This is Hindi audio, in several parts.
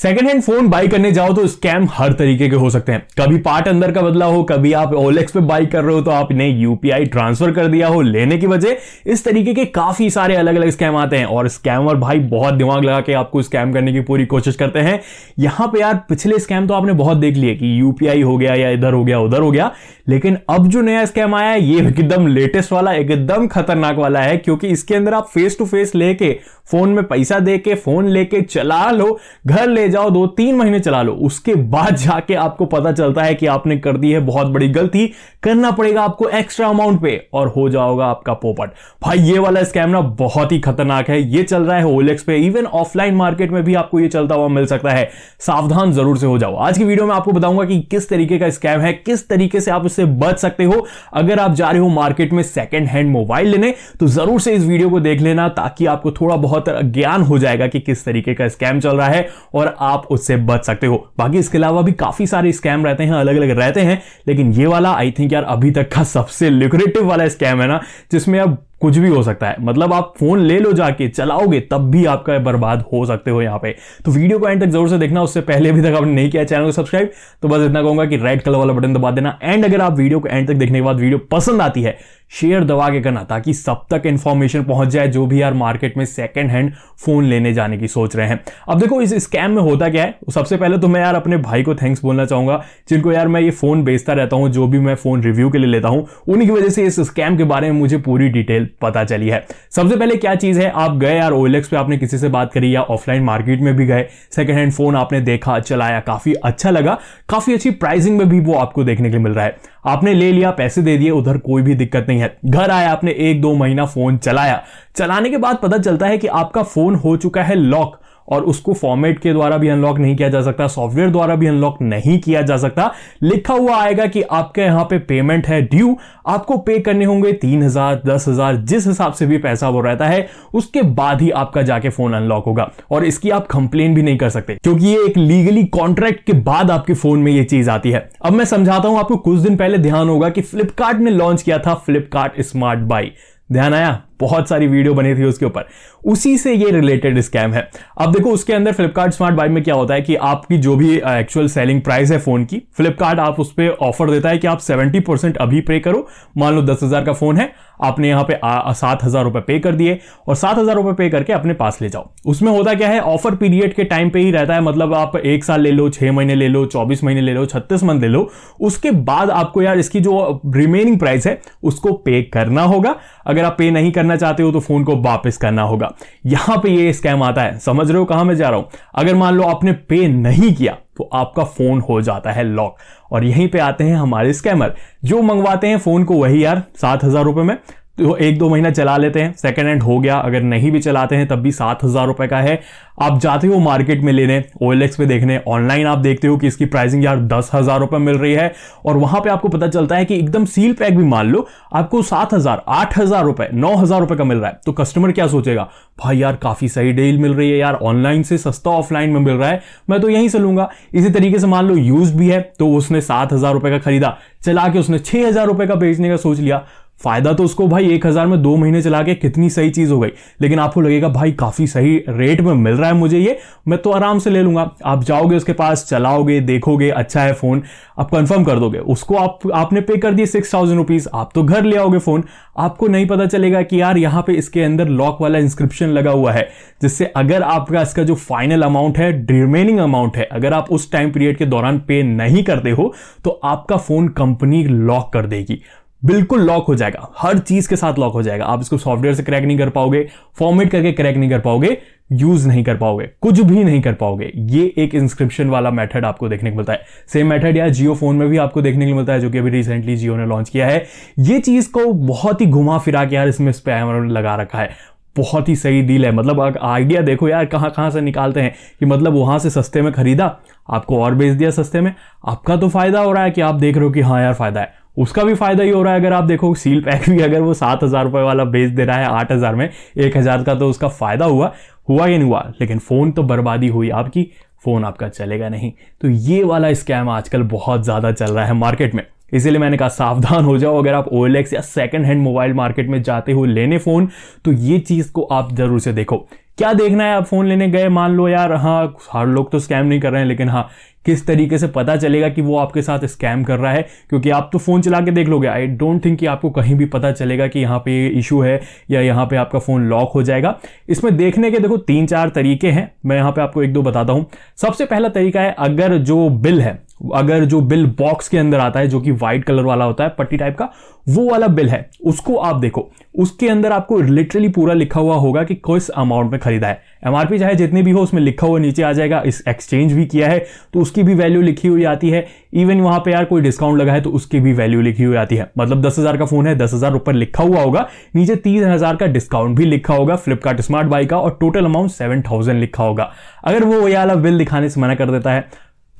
सेकेंड हैंड फोन बाई करने जाओ तो स्कैम हर तरीके के हो सकते हैं कभी पार्ट अंदर का बदला हो कभी आप ओलेक्स पे बाई कर रहे हो तो आपने यूपीआई ट्रांसफर कर दिया हो लेने की वजह इस तरीके के काफी सारे अलग अलग स्कैम आते हैं और स्कैमर भाई बहुत दिमाग लगा के आपको स्कैम करने की पूरी कोशिश करते हैं यहां पर यार पिछले स्कैम तो आपने बहुत देख लिया कि यूपीआई हो गया या इधर हो गया उधर हो गया लेकिन अब जो नया स्कैम आया है ये एकदम लेटेस्ट वाला एकदम खतरनाक वाला है क्योंकि इसके अंदर आप फेस टू फेस लेके फोन में पैसा दे के फोन लेके चला लो घर ले ले जाओ दो तीन महीने चला लो उसके बाद जाके आपको पता चलता है कि आपने कर दी है बहुत बड़ी गलती करना पड़ेगा आपको एक्स्ट्रा अमाउंट पे और हो जाओगा आपका पोपट भाई ये वाला स्कैम ना बहुत ही खतरनाक है ये चल रहा है ओलेक्स पे इवन ऑफलाइन मार्केट में भी आपको ये चलता हुआ मिल सकता है सावधान जरूर से हो जाओ आज की वीडियो में आपको बताऊंगा कि किस तरीके का स्कैम है किस तरीके से आप उससे बच सकते हो अगर आप जा रहे हो मार्केट में सेकेंड हैंड मोबाइल लेने तो जरूर से इस वीडियो को देख लेना ताकि आपको थोड़ा बहुत ज्ञान हो जाएगा कि किस तरीके का स्कैम चल रहा है और और आप उससे बच सकते हो बाकी इसके अलावा भी काफी सारे स्कैम रहते हैं अलग अलग रहते हैं लेकिन ये वाला आई थिंक यार अभी तक का सबसे लिक्रेटिव वाला स्कैम है ना जिसमें आप कुछ भी हो सकता है मतलब आप फोन ले लो जाके चलाओगे तब भी आपका बर्बाद हो सकते हो यहां पे तो वीडियो को एंड तक जरूर से देखना उससे पहले अभी तक आपने नहीं किया चैनल को सब्सक्राइब तो बस इतना कहूंगा कि रेड कलर वाला बटन दबा देना एंड अगर आप वीडियो को एंड तक देखने के बाद वीडियो पसंद आती है शेयर दबा के करना ताकि सब तक इंफॉर्मेशन पहुंच जाए जो भी यार मार्केट में सेकंड हैंड फोन लेने जाने की सोच रहे हैं अब देखो इस स्कैम में होता क्या है तो सबसे पहले तो मैं यार अपने भाई को थैंक्स बोलना चाहूंगा जिनको यार मैं ये फोन बेचता रहता हूँ जो भी मैं फोन रिव्यू के लिए लेता हूँ उन्हीं की वजह से इस स्कैम के बारे में मुझे पूरी डिटेल पता चली है सबसे पहले क्या चीज़ है आप गए यार ओएलएक्स पे आपने किसी से बात करी या ऑफलाइन मार्केट में भी गए सेकेंड हैंड फ़ोन आपने देखा चलाया काफ़ी अच्छा लगा काफ़ी अच्छी प्राइसिंग में भी वो आपको देखने के लिए मिल रहा है आपने ले लिया पैसे दे दिए उधर कोई भी दिक्कत नहीं है घर आया आपने एक दो महीना फ़ोन चलाया चलाने के बाद पता चलता है कि आपका फ़ोन हो चुका है लॉक और उसको फॉर्मेट के द्वारा भी अनलॉक नहीं किया जा सकता सॉफ्टवेयर द्वारा भी अनलॉक नहीं किया जा सकता लिखा हुआ आएगा कि आपके यहाँ पे पेमेंट है ड्यू आपको पे करने होंगे तीन हजार दस हजार जिस हिसाब से भी पैसा वो रहता है उसके बाद ही आपका जाके फोन अनलॉक होगा और इसकी आप कंप्लेन भी नहीं कर सकते क्योंकि ये एक लीगली कॉन्ट्रैक्ट के बाद आपके फोन में ये चीज आती है अब मैं समझाता हूं आपको कुछ दिन पहले ध्यान होगा कि फ्लिपकार्ट ने लॉन्च किया था फ्लिपकार्ट स्मार्ट बाई ध्यान आया बहुत सारी वीडियो बनी थी उसके ऊपर उसी से ये रिलेटेड स्कैम है अब देखो उसके अंदर फ्लिपकार्ट स्मार्ट बाई में क्या होता है कि आपकी जो भी एक्चुअल सेलिंग प्राइस है फोन की फ्लिपकार्ट आप उस पर ऑफर देता है कि आप सेवेंटी परसेंट अभी पे करो मान लो दस हजार का फोन है आपने यहां पे सात हजार रुपए पे कर दिए और सात हजार रुपए पे करके अपने पास ले जाओ उसमें होता क्या है ऑफर पीरियड के टाइम पे ही रहता है मतलब आप एक साल ले लो छह महीने ले लो चौबीस महीने ले लो छत्तीस मंथ ले लो उसके बाद आपको यार इसकी जो रिमेनिंग प्राइस है उसको पे करना होगा अगर आप पे नहीं करना करना चाहते हो तो फोन को वापस करना होगा यहां पे ये स्कैम आता है समझ रहे हो कहां मैं जा रहा हूं अगर मान लो आपने पे नहीं किया तो आपका फोन हो जाता है लॉक और यहीं पे आते हैं हमारे स्कैमर जो मंगवाते हैं फोन को वही यार सात हजार रुपए में तो एक दो महीना चला लेते हैं सेकेंड हैंड हो गया अगर नहीं भी चलाते हैं तब भी सात हज़ार रुपये का है आप जाते हो मार्केट में लेने ओ एल एक्स पे देखने ऑनलाइन आप देखते हो कि इसकी प्राइसिंग यार दस हज़ार रुपये मिल रही है और वहाँ पे आपको पता चलता है कि एकदम सील पैक भी मान लो आपको सात हज़ार आठ हज़ार रुपये नौ हज़ार रुपये का मिल रहा है तो कस्टमर क्या सोचेगा भाई यार काफ़ी सही डील मिल रही है यार ऑनलाइन से सस्ता ऑफलाइन में मिल रहा है मैं तो यहीं से लूँगा इसी तरीके से मान लो यूज भी है तो उसने सात हज़ार रुपये का खरीदा चला के उसने छः हज़ार रुपये का बेचने का सोच लिया फायदा तो उसको भाई एक हज़ार में दो महीने चला के कितनी सही चीज़ हो गई लेकिन आपको लगेगा भाई काफ़ी सही रेट में मिल रहा है मुझे ये मैं तो आराम से ले लूंगा आप जाओगे उसके पास चलाओगे देखोगे अच्छा है फ़ोन आप कंफर्म कर दोगे उसको आप आपने पे कर दिए सिक्स थाउजेंड रुपीज़ आप तो घर ले आओगे फ़ोन आपको नहीं पता चलेगा कि यार यहाँ पे इसके अंदर लॉक वाला इंस्क्रिप्शन लगा हुआ है जिससे अगर आपका इसका जो फाइनल अमाउंट है रिमेनिंग अमाउंट है अगर आप उस टाइम पीरियड के दौरान पे नहीं करते हो तो आपका फ़ोन कंपनी लॉक कर देगी बिल्कुल लॉक हो जाएगा हर चीज के साथ लॉक हो जाएगा आप इसको सॉफ्टवेयर से क्रैक नहीं कर पाओगे फॉर्मेट करके क्रैक नहीं कर पाओगे यूज नहीं कर पाओगे कुछ भी नहीं कर पाओगे ये एक इंस्क्रिप्शन वाला मेथड आपको देखने को मिलता है सेम मेथड या जियो फोन में भी आपको देखने को मिलता है जो कि अभी रिसेंटली जियो ने लॉन्च किया है ये चीज को बहुत ही घुमा फिरा के यार इसमें स्पैमर लगा रखा है बहुत ही सही डील है मतलब आइडिया देखो यार कहाँ कहाँ से निकालते हैं कि मतलब वहां से सस्ते में खरीदा आपको और बेच दिया सस्ते में आपका तो फायदा हो रहा है कि आप देख रहे हो कि हाँ यार फायदा है उसका भी फायदा ही हो रहा है अगर आप देखो सील पैक भी अगर वो सात हज़ार रुपए वाला बेच दे रहा है आठ हज़ार में एक हज़ार का तो उसका फ़ायदा हुआ हुआ ही नहीं हुआ लेकिन फ़ोन तो बर्बादी हुई आपकी फ़ोन आपका चलेगा नहीं तो ये वाला स्कैम आजकल बहुत ज़्यादा चल रहा है मार्केट में इसीलिए मैंने कहा सावधान हो जाओ अगर आप ओ या सेकेंड हैंड मोबाइल मार्केट में जाते हो लेने फ़ोन तो ये चीज़ को आप ज़रूर से देखो क्या देखना है आप फ़ोन लेने गए मान लो यार हाँ हर लोग तो स्कैम नहीं कर रहे हैं लेकिन हाँ किस तरीके से पता चलेगा कि वो आपके साथ स्कैम कर रहा है क्योंकि आप तो फ़ोन चला के देख लोगे आई डोंट थिंक कि आपको कहीं भी पता चलेगा कि यहाँ पे ये इशू है या यहाँ पे आपका फ़ोन लॉक हो जाएगा इसमें देखने के देखो तीन चार तरीके हैं मैं यहाँ पे आपको एक दो बताता हूँ सबसे पहला तरीका है अगर जो बिल है अगर जो बिल बॉक्स के अंदर आता है जो कि व्हाइट कलर वाला होता है पट्टी टाइप का वो वाला बिल है उसको आप देखो उसके अंदर आपको लिटरली पूरा लिखा हुआ होगा कि किस अमाउंट में खरीदा है एमआरपी चाहे जितनी भी हो उसमें लिखा हुआ नीचे आ जाएगा इस एक्सचेंज भी किया है तो उसकी भी वैल्यू लिखी हुई आती है इवन वहां पे यार कोई डिस्काउंट लगा है तो उसकी भी वैल्यू लिखी हुई आती है मतलब दस हज़ार का फोन है दस हज़ार ऊपर लिखा हुआ होगा नीचे तीन हज़ार का डिस्काउंट भी लिखा होगा फ्लिपकार्ट स्मार्ट बाई का और टोटल अमाउंट सेवन थाउजेंड लिखा होगा अगर वो वही वाला बिल दिखाने से मना कर देता है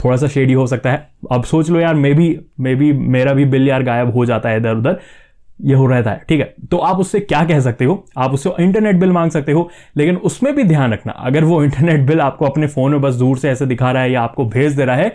थोड़ा सा शेडी हो सकता है अब सोच लो यार मे भी मे भी मेरा भी बिल यार गायब हो जाता है इधर उधर ये हो रहता है ठीक है तो आप उससे क्या कह सकते हो आप उससे इंटरनेट बिल मांग सकते हो लेकिन उसमें भी ध्यान रखना अगर वो इंटरनेट बिल आपको अपने फ़ोन में बस दूर से ऐसे दिखा रहा है या आपको भेज दे रहा है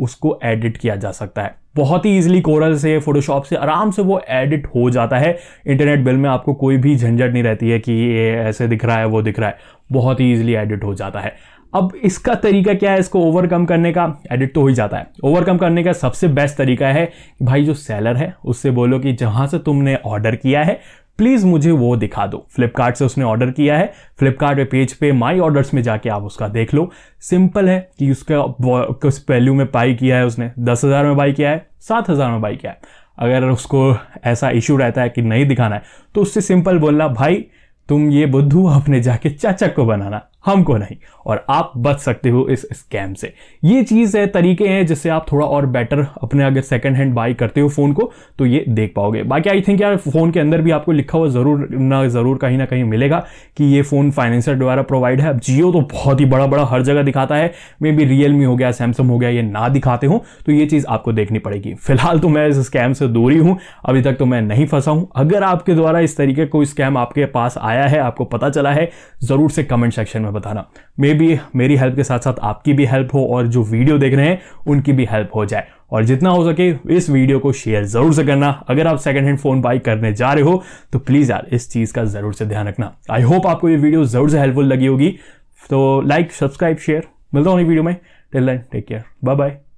उसको एडिट किया जा सकता है बहुत ही इजीली कोरल से फोटोशॉप से आराम से वो एडिट हो जाता है इंटरनेट बिल में आपको कोई भी झंझट नहीं रहती है कि ये ऐसे दिख रहा है वो दिख रहा है बहुत ही ईजिली एडिट हो जाता है अब इसका तरीका क्या है इसको ओवरकम करने का एडिट तो हो ही जाता है ओवरकम करने का सबसे बेस्ट तरीका है कि भाई जो सेलर है उससे बोलो कि जहाँ से तुमने ऑर्डर किया है प्लीज़ मुझे वो दिखा दो फ्लिपकार्ट से उसने ऑर्डर किया है फ्लिपकार्ट पे पेज पे माई ऑर्डर्स में जाके आप उसका देख लो सिंपल है कि उसका किस वैल्यू में बाई किया है उसने दस हज़ार में बाई किया है सात हज़ार में बाई किया है अगर उसको ऐसा इशू रहता है कि नहीं दिखाना है तो उससे सिंपल बोलना भाई तुम ये बुद्धू अपने जाके चाचक को बनाना हमको नहीं और आप बच सकते हो इस स्कैम से ये चीज़ है तरीके हैं जिससे आप थोड़ा और बेटर अपने अगर सेकंड हैंड बाई करते हो फ़ोन को तो ये देख पाओगे बाकी आई थिंक यार फ़ोन के अंदर भी आपको लिखा हुआ ज़रूर ना ज़रूर कहीं ना कहीं मिलेगा कि ये फ़ोन फाइनेंसर द्वारा प्रोवाइड है अब जियो तो बहुत ही बड़ा बड़ा हर जगह दिखाता है मे बी रियलमी हो गया सैमसंग हो गया ये ना दिखाते हो तो ये चीज़ आपको देखनी पड़ेगी फिलहाल तो मैं इस स्कैम से दूर ही हूँ अभी तक तो मैं नहीं फंसा हूँ अगर आपके द्वारा इस तरीके कोई स्कैम आपके पास आया है आपको पता चला है ज़रूर से कमेंट सेक्शन में में बताना मे बी मेरी हेल्प के साथ साथ आपकी भी हेल्प हो और जो वीडियो देख रहे हैं उनकी भी हेल्प हो जाए और जितना हो सके इस वीडियो को शेयर ज़रूर से करना अगर आप सेकंड हैंड फ़ोन बाई करने जा रहे हो तो प्लीज़ यार इस चीज़ का ज़रूर से ध्यान रखना आई होप आपको ये वीडियो ज़रूर से हेल्पफुल लगी होगी तो लाइक सब्सक्राइब शेयर मिलता हूँ वीडियो में till take care bye bye